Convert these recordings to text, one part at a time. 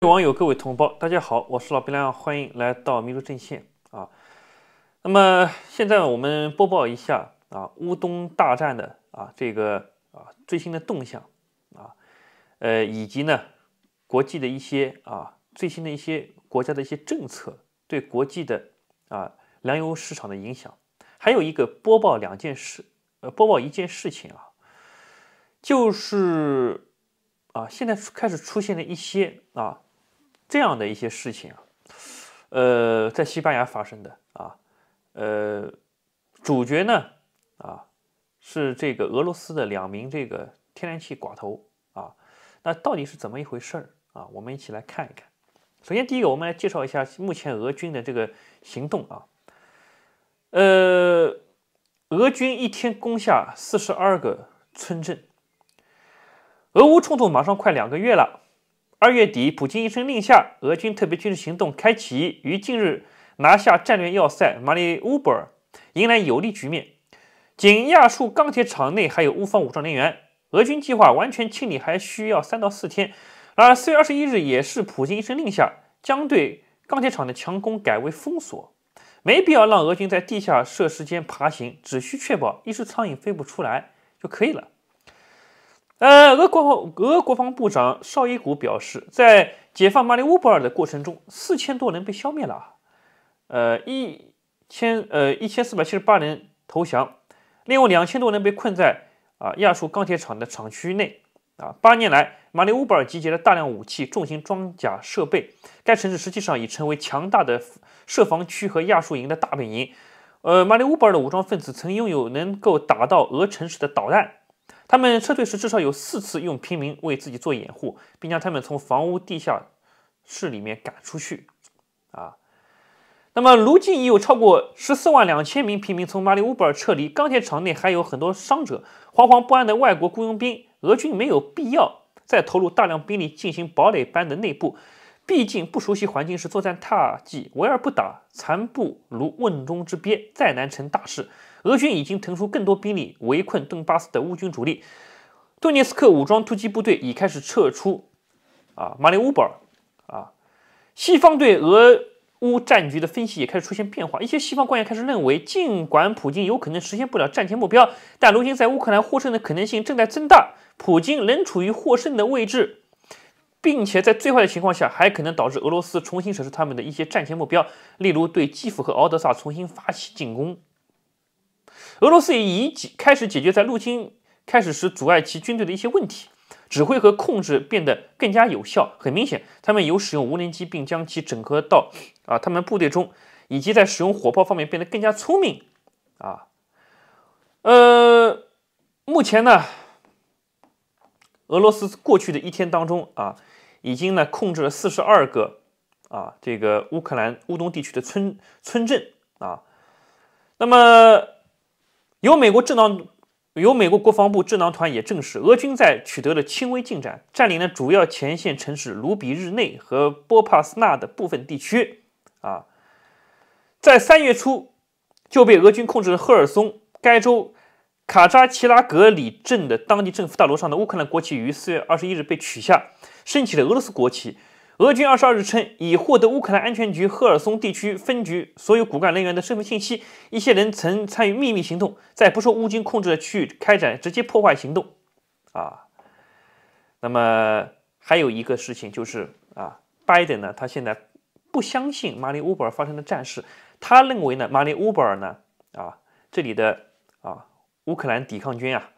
各位网友，各位同胞，大家好，我是老冰亮，欢迎来到民族阵线啊。那么现在我们播报一下啊乌东大战的啊这个啊最新的动向啊，呃以及呢国际的一些啊最新的一些国家的一些政策对国际的啊粮油市场的影响，还有一个播报两件事，呃，播报一件事情啊，就是啊现在开始出现了一些啊。这样的一些事情啊，呃，在西班牙发生的啊，呃，主角呢啊是这个俄罗斯的两名这个天然气寡头啊，那到底是怎么一回事儿啊？我们一起来看一看。首先，第一个，我们来介绍一下目前俄军的这个行动啊，呃，俄军一天攻下四十二个村镇，俄乌冲突马上快两个月了。二月底，普京一声令下，俄军特别军事行动开启，于近日拿下战略要塞马里乌波尔，迎来有利局面。仅亚速钢铁厂内还有乌方武装人员，俄军计划完全清理还需要三到四天。而四月二十一日也是普京一声令下，将对钢铁厂的强攻改为封锁，没必要让俄军在地下设施间爬行，只需确保一只苍蝇飞不出来就可以了。呃，俄国防俄国防部长绍伊古表示，在解放马里乌波尔的过程中，四千多人被消灭了，呃，一千呃一千四百七十八人投降，另外两千多人被困在啊亚速钢铁厂的厂区内。啊，八年来，马里乌波尔集结了大量武器、重型装甲设备，该城市实际上已成为强大的设防区和亚速营的大本营。呃，马里乌波尔的武装分子曾拥有能够打到俄城市的导弹。他们撤退时至少有四次用平民为自己做掩护，并将他们从房屋地下室里面赶出去。啊，那么如今已有超过十四万两千名平民从马里乌波尔撤离。钢铁厂内还有很多伤者，惶惶不安的外国雇佣兵。俄军没有必要再投入大量兵力进行堡垒般的内部。毕竟不熟悉环境是作战大忌，围而不打，残步如瓮中之鳖，再难成大事。俄军已经腾出更多兵力围困顿巴斯的乌军主力，顿涅斯克武装突击部队已开始撤出。啊，马里乌波尔。啊，西方对俄乌战局的分析也开始出现变化，一些西方官员开始认为，尽管普京有可能实现不了战前目标，但如今在乌克兰获胜的可能性正在增大，普京仍处于获胜的位置。并且在最坏的情况下，还可能导致俄罗斯重新审视他们的一些战前目标，例如对基辅和敖德萨重新发起进攻。俄罗斯已开始解决在入侵开始时阻碍其军队的一些问题，指挥和控制变得更加有效。很明显，他们有使用无人机，并将其整合到啊他们部队中，以及在使用火炮方面变得更加聪明。啊，呃，目前呢，俄罗斯过去的一天当中啊。已经呢控制了四十二个啊，这个乌克兰乌东地区的村村镇啊。那么，由美国政囊由美国国防部智囊团也证实，俄军在取得了轻微进展，占领了主要前线城市卢比日内和波帕斯纳的部分地区啊。在三月初就被俄军控制的赫尔松，该州卡扎奇拉格里镇的当地政府大楼上的乌克兰国旗于四月二十一日被取下。升起了俄罗斯国旗。俄军二十二日称，已获得乌克兰安全局赫尔松地区分局所有骨干人员的身份信息。一些人曾参与秘密行动，在不受乌军控制的区域开展直接破坏行动。啊，那么还有一个事情就是啊，拜登呢，他现在不相信马里乌波尔发生的战事，他认为呢，马里乌波尔呢，啊，这里的啊乌克兰抵抗军啊，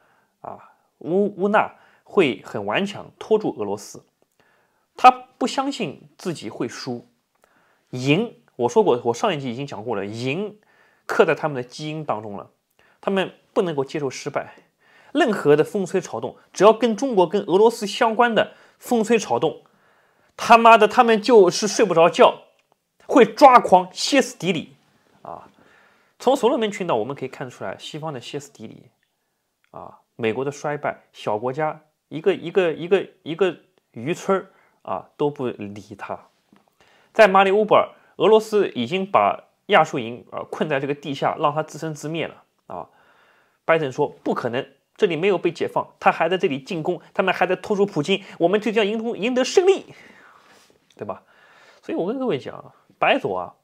啊乌乌纳会很顽强，拖住俄罗斯。他不相信自己会输，赢。我说过，我上一集已经讲过了，赢刻在他们的基因当中了。他们不能够接受失败，任何的风吹草动，只要跟中国、跟俄罗斯相关的风吹草动，他妈的，他们就是睡不着觉，会抓狂、歇斯底里啊！从所罗门群岛我们可以看出来，西方的歇斯底里啊，美国的衰败，小国家一个一个一个一个渔村儿。啊，都不理他。在马里乌波尔，俄罗斯已经把亚速营啊困在这个地下，让他自生自灭了啊。拜登说不可能，这里没有被解放，他还在这里进攻，他们还在拖住普京，我们就将赢通赢得胜利，对吧？所以我跟各位讲，白左啊，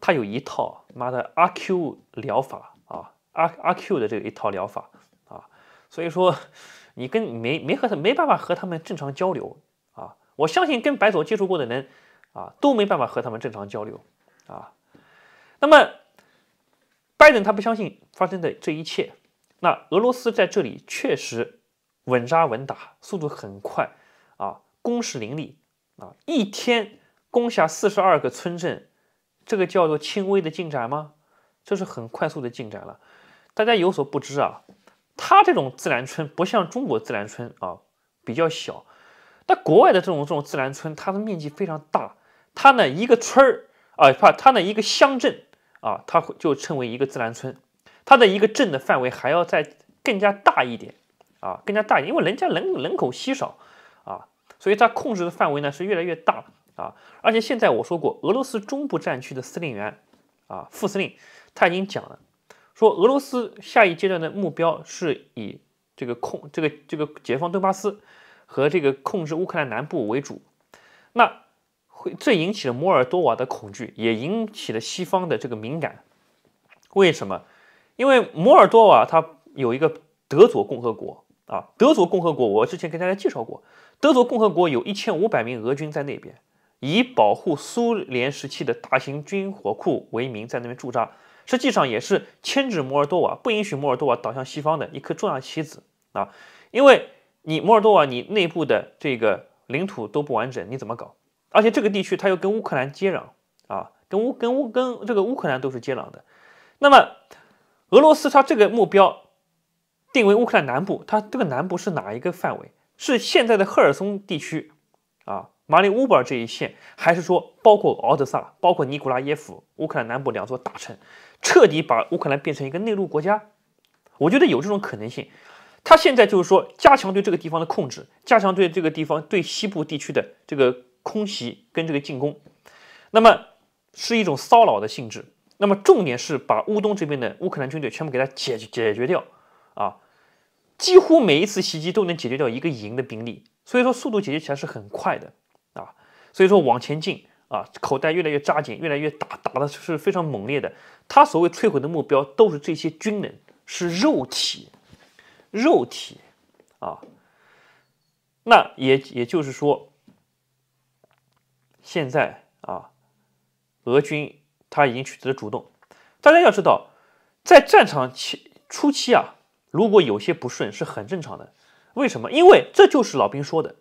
他有一套妈的阿 Q 疗法啊，阿阿 Q 的这一套疗法啊，所以说你跟没没和他没办法和他们正常交流。我相信跟白左接触过的人，啊，都没办法和他们正常交流，啊。那么，拜登他不相信发生的这一切。那俄罗斯在这里确实稳扎稳打，速度很快，啊，攻势凌厉，啊，一天攻下四十二个村镇，这个叫做轻微的进展吗？这是很快速的进展了。大家有所不知啊，他这种自然村不像中国自然村啊，比较小。但国外的这种这种自然村，它的面积非常大。它呢，一个村儿啊，怕它呢一个乡镇啊，它就称为一个自然村。它的一个镇的范围还要再更加大一点啊，更加大一点，因为人家人人口稀少啊，所以它控制的范围呢是越来越大啊。而且现在我说过，俄罗斯中部战区的司令员啊、副司令，他已经讲了，说俄罗斯下一阶段的目标是以这个控这个这个解放顿巴斯。和这个控制乌克兰南部为主，那会最引起了摩尔多瓦的恐惧，也引起了西方的这个敏感。为什么？因为摩尔多瓦它有一个德佐共和国啊，德佐共和国我之前跟大家介绍过，德佐共和国有一千五百名俄军在那边，以保护苏联时期的大型军火库为名在那边驻扎，实际上也是牵制摩尔多瓦，不允许摩尔多瓦倒向西方的一颗重要棋子啊，因为。你摩尔多瓦，你内部的这个领土都不完整，你怎么搞？而且这个地区它又跟乌克兰接壤啊，跟乌跟乌跟这个乌克兰都是接壤的。那么俄罗斯它这个目标定为乌克兰南部，它这个南部是哪一个范围？是现在的赫尔松地区啊，马里乌波尔这一线，还是说包括敖德萨，包括尼古拉耶夫，乌克兰南部两座大城，彻底把乌克兰变成一个内陆国家？我觉得有这种可能性。他现在就是说，加强对这个地方的控制，加强对这个地方、对西部地区的这个空袭跟这个进攻，那么是一种骚扰的性质。那么重点是把乌东这边的乌克兰军队全部给他解解决掉啊！几乎每一次袭击都能解决掉一个营的兵力，所以说速度解决起来是很快的啊！所以说往前进啊，口袋越来越扎紧，越来越打打的是非常猛烈的。他所谓摧毁的目标都是这些军人，是肉体。肉体，啊，那也也就是说，现在啊，俄军他已经取得了主动。大家要知道，在战场期初期啊，如果有些不顺是很正常的。为什么？因为这就是老兵说的：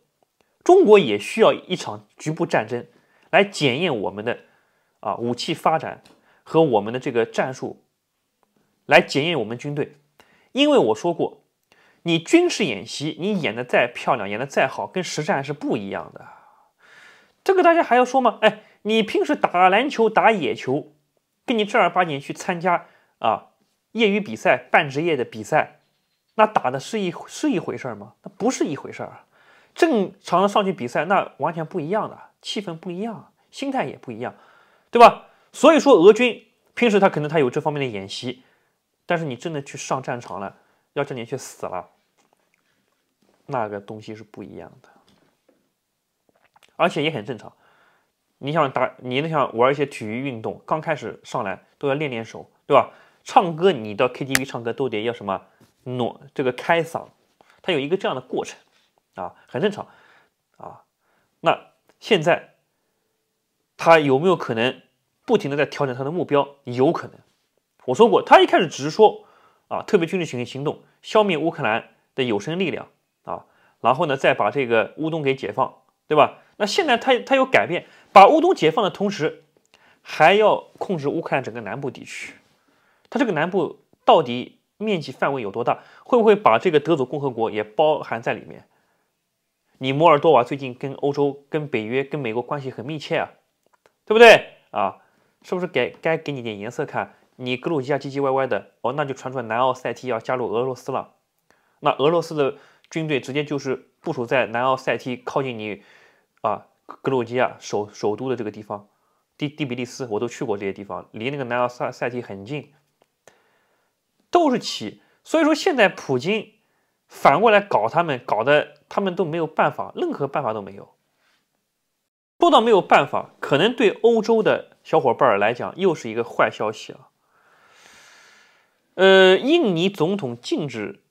中国也需要一场局部战争来检验我们的啊武器发展和我们的这个战术，来检验我们军队。因为我说过。你军事演习，你演的再漂亮，演的再好，跟实战是不一样的。这个大家还要说吗？哎，你平时打篮球、打野球，跟你正儿八经去参加啊业余比赛、半职业的比赛，那打的是一是一回事吗？那不是一回事儿。正常的上去比赛，那完全不一样的，气氛不一样，心态也不一样，对吧？所以说，俄军平时他可能他有这方面的演习，但是你真的去上战场了，要真去死了。那个东西是不一样的，而且也很正常。你想打，你那想玩一些体育运动，刚开始上来都要练练手，对吧？唱歌，你到 KTV 唱歌都得要什么暖这个开嗓，它有一个这样的过程啊，很正常啊。那现在他有没有可能不停的在调整他的目标？有可能。我说过，他一开始只是说啊，特别军事行行动消灭乌克兰的有生力量。然后呢，再把这个乌东给解放，对吧？那现在他他有改变，把乌东解放的同时，还要控制乌克兰整个南部地区。他这个南部到底面积范围有多大？会不会把这个德祖共和国也包含在里面？你摩尔多瓦最近跟欧洲、跟北约、跟美国关系很密切啊，对不对？啊，是不是给该给你点颜色看？你格鲁吉亚唧唧歪歪的，哦，那就传出南奥塞梯要加入俄罗斯了。那俄罗斯的。军队直接就是部署在南奥塞梯靠近你，啊格鲁吉亚首首都的这个地方，第第比利斯我都去过这些地方，离那个南奥塞塞梯很近，都是棋。所以说现在普京反过来搞他们，搞得他们都没有办法，任何办法都没有。说到没有办法，可能对欧洲的小伙伴来讲又是一个坏消息啊。呃，印尼总统禁止。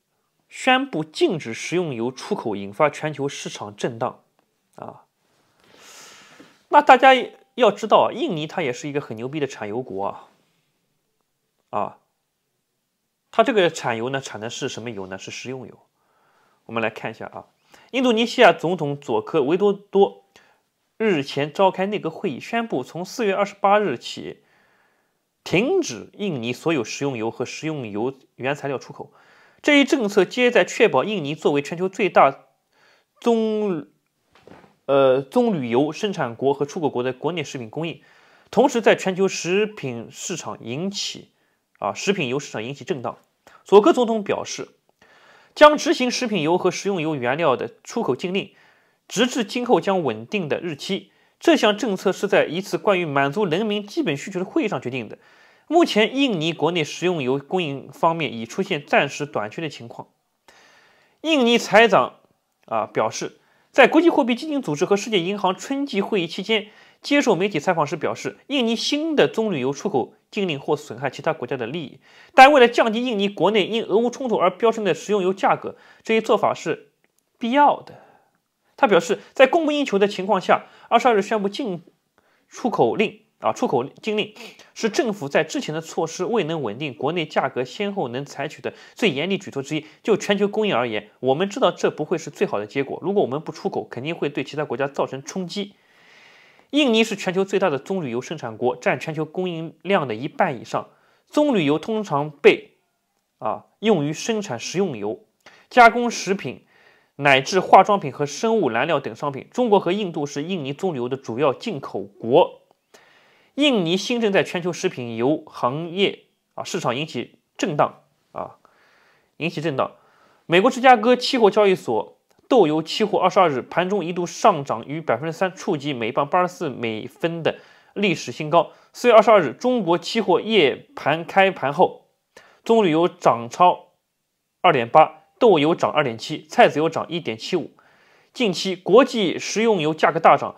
宣布禁止食用油出口，引发全球市场震荡。啊，那大家要知道，印尼它也是一个很牛逼的产油国啊。啊，它这个产油呢，产的是什么油呢？是食用油。我们来看一下啊，印度尼西亚总统佐科维多多日前召开内阁会议，宣布从四月二十八日起停止印尼所有食用油和食用油原材料出口。这一政策皆在确保印尼作为全球最大棕，呃棕榈油生产国和出口国的国内食品供应，同时在全球食品市场引起啊食品油市场引起震荡。佐科总统表示，将执行食品油和食用油原料的出口禁令，直至今后将稳定的日期。这项政策是在一次关于满足人民基本需求的会议上决定的。目前，印尼国内食用油供应方面已出现暂时短缺的情况。印尼财长啊表示，在国际货币基金组织和世界银行春季会议期间接受媒体采访时表示，印尼新的棕榈油出口禁令或损害其他国家的利益。但为了降低印尼国内因俄乌冲突而飙升的食用油价格，这一做法是必要的。他表示，在供不应求的情况下，二十二日宣布进出口令。啊，出口禁令是政府在之前的措施未能稳定国内价格，先后能采取的最严厉举措之一。就全球供应而言，我们知道这不会是最好的结果。如果我们不出口，肯定会对其他国家造成冲击。印尼是全球最大的棕榈油生产国，占全球供应量的一半以上。棕榈油通常被啊用于生产食用油、加工食品、乃至化妆品和生物燃料等商品。中国和印度是印尼棕榈油的主要进口国。印尼新政在全球食品油行业啊市场引起震荡啊，引起震荡。美国芝加哥期货交易所豆油期货二十二日盘中一度上涨逾百分之三，触及每磅八十四美分的历史新高。四月二十二日，中国期货夜盘开盘后，棕榈油涨超二点八，豆油涨二点七，菜籽油涨一点七五。近期国际食用油价格大涨。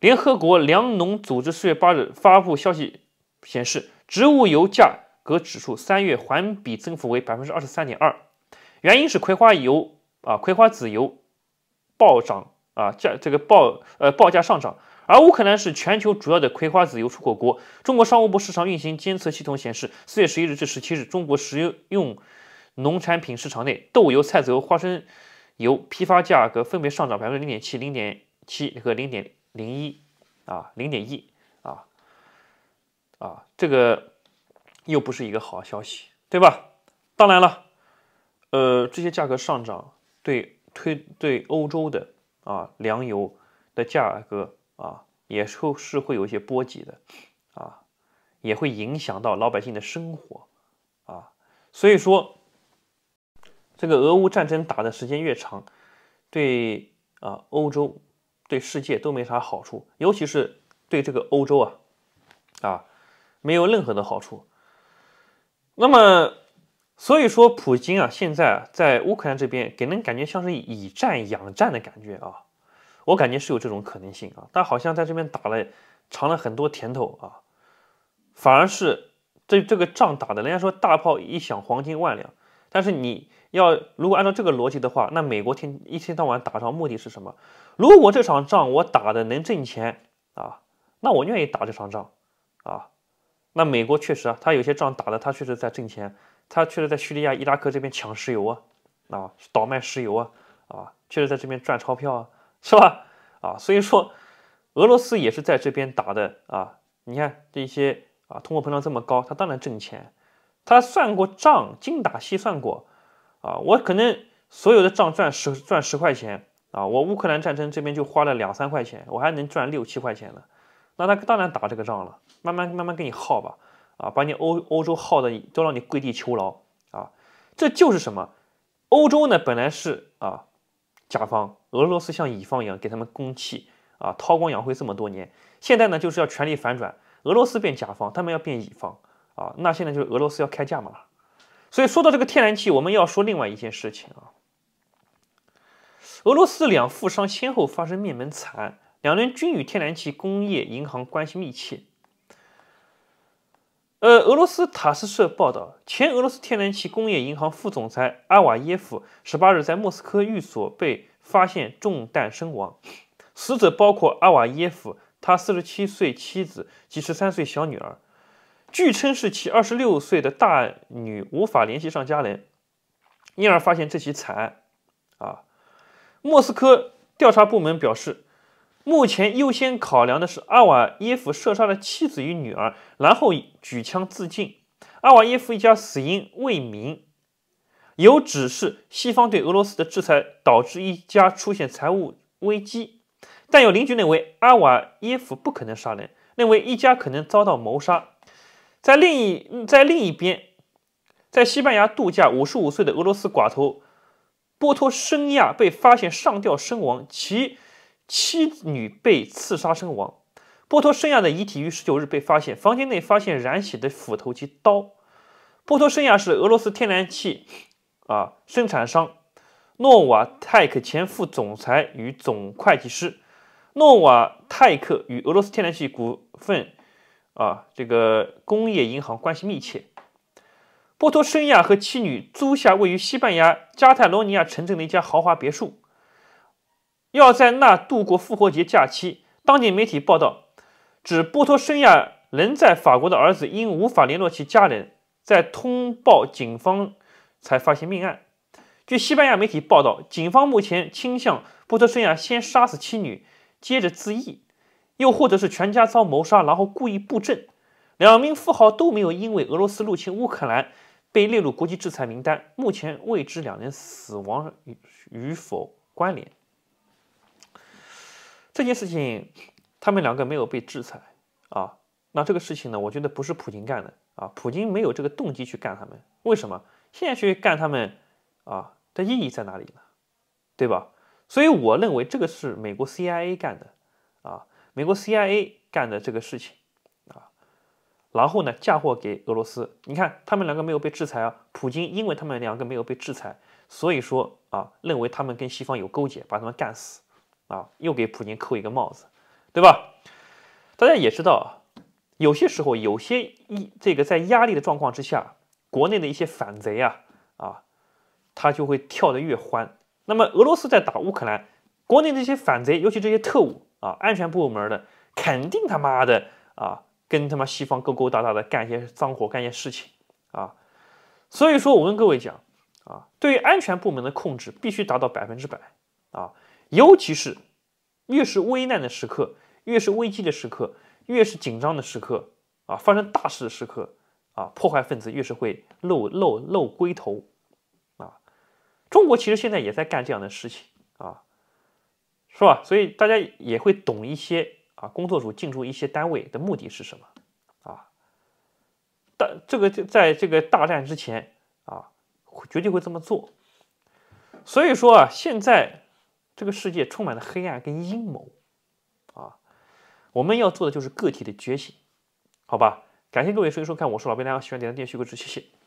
联合国粮农组织四月八日发布消息显示，植物油价格指数三月环比增幅为百分之二十三点二，原因是葵花油啊，葵花籽油暴涨啊价这个报呃报价上涨，而乌克兰是全球主要的葵花籽油出口国。中国商务部市场运行监测系统显示，四月十一日至十七日，中国食用农产品市场内豆油、菜籽油、花生油批发价格分别上涨百分之零点七、零点七和零点。零一啊，零点一啊，啊，这个又不是一个好消息，对吧？当然了，呃，这些价格上涨对推对欧洲的啊粮油的价格啊，也是是会有一些波及的啊，也会影响到老百姓的生活啊，所以说，这个俄乌战争打的时间越长，对啊，欧洲。对世界都没啥好处，尤其是对这个欧洲啊，啊，没有任何的好处。那么，所以说，普京啊，现在在乌克兰这边给人感觉像是以战养战的感觉啊，我感觉是有这种可能性啊。但好像在这边打了尝了很多甜头啊，反而是这这个仗打的，人家说大炮一响，黄金万两，但是你。要如果按照这个逻辑的话，那美国天一天到晚打仗目的是什么？如果这场仗我打的能挣钱啊，那我愿意打这场仗啊。那美国确实啊，他有些仗打的他确实在挣钱，他确实在叙利亚、伊拉克这边抢石油啊，啊，倒卖石油啊，啊，确实在这边赚钞票啊，是吧？啊，所以说俄罗斯也是在这边打的啊。你看这些啊，通货膨胀这么高，他当然挣钱，他算过账，精打细算过。啊，我可能所有的账赚十赚十块钱啊，我乌克兰战争这边就花了两三块钱，我还能赚六七块钱呢。那他当然打这个仗了，慢慢慢慢给你耗吧，啊，把你欧欧洲耗的都让你跪地求饶啊。这就是什么？欧洲呢本来是啊，甲方，俄罗斯像乙方一样给他们供气啊，韬光养晦这么多年，现在呢就是要权力反转，俄罗斯变甲方，他们要变乙方啊，那现在就是俄罗斯要开价嘛。所以说到这个天然气，我们要说另外一件事情啊。俄罗斯两富商先后发生灭门惨案，两人均与天然气工业银行关系密切。呃，俄罗斯塔斯社报道，前俄罗斯天然气工业银行副总裁阿瓦耶夫十八日在莫斯科寓所被发现中弹身亡，死者包括阿瓦耶夫、他四十七岁妻子及十三岁小女儿。据称是其二十六岁的大女无法联系上家人，因而发现这起惨案。啊，莫斯科调查部门表示，目前优先考量的是阿瓦耶夫射杀了妻子与女儿，然后举枪自尽。阿瓦耶夫一家死因未明，有指是西方对俄罗斯的制裁导致一家出现财务危机，但有邻居认为阿瓦耶夫不可能杀人，认为一家可能遭到谋杀。在另一在另一边，在西班牙度假，五十五岁的俄罗斯寡头波托申亚被发现上吊身亡，其妻女被刺杀身亡。波托申亚的遗体于十九日被发现，房间内发现染血的斧头及刀。波托申亚是俄罗斯天然气啊生产商诺瓦泰克前副总裁与总会计师。诺瓦泰克与俄罗斯天然气股份。啊，这个工业银行关系密切。波托申亚和妻女租下位于西班牙加泰罗尼亚城镇的一家豪华别墅，要在那度过复活节假期。当地媒体报道，指波托申亚仍在法国的儿子因无法联络其家人，在通报警方才发现命案。据西班牙媒体报道，警方目前倾向波托申亚先杀死妻女，接着自缢。又或者是全家遭谋杀，然后故意布阵。两名富豪都没有因为俄罗斯入侵乌克兰被列入国际制裁名单。目前未知两人死亡与与否关联。这件事情，他们两个没有被制裁啊。那这个事情呢，我觉得不是普京干的啊，普京没有这个动机去干他们。为什么现在去干他们啊？的意义在哪里呢？对吧？所以我认为这个是美国 CIA 干的。美国 CIA 干的这个事情啊，然后呢嫁祸给俄罗斯。你看他们两个没有被制裁啊，普京因为他们两个没有被制裁，所以说啊，认为他们跟西方有勾结，把他们干死啊，又给普京扣一个帽子，对吧？大家也知道啊，有些时候有些一这个在压力的状况之下，国内的一些反贼啊啊，他就会跳得越欢。那么俄罗斯在打乌克兰，国内的一些反贼，尤其这些特务。啊，安全部门的肯定他妈的啊，跟他妈西方勾勾搭搭的，干一些脏活，干一些事情啊。所以说，我跟各位讲啊，对于安全部门的控制必须达到百分之百啊，尤其是越是危难的时刻，越是危机的时刻，越是紧张的时刻啊，发生大事的时刻啊，破坏分子越是会露露露龟头啊。中国其实现在也在干这样的事情啊。是吧？所以大家也会懂一些啊，工作组进驻一些单位的目的是什么？啊，但这个在在这个大战之前啊，绝对会这么做。所以说啊，现在这个世界充满了黑暗跟阴谋啊，我们要做的就是个体的觉醒，好吧？感谢各位收听收看，我是老白，大家喜欢点赞点续个支，谢谢。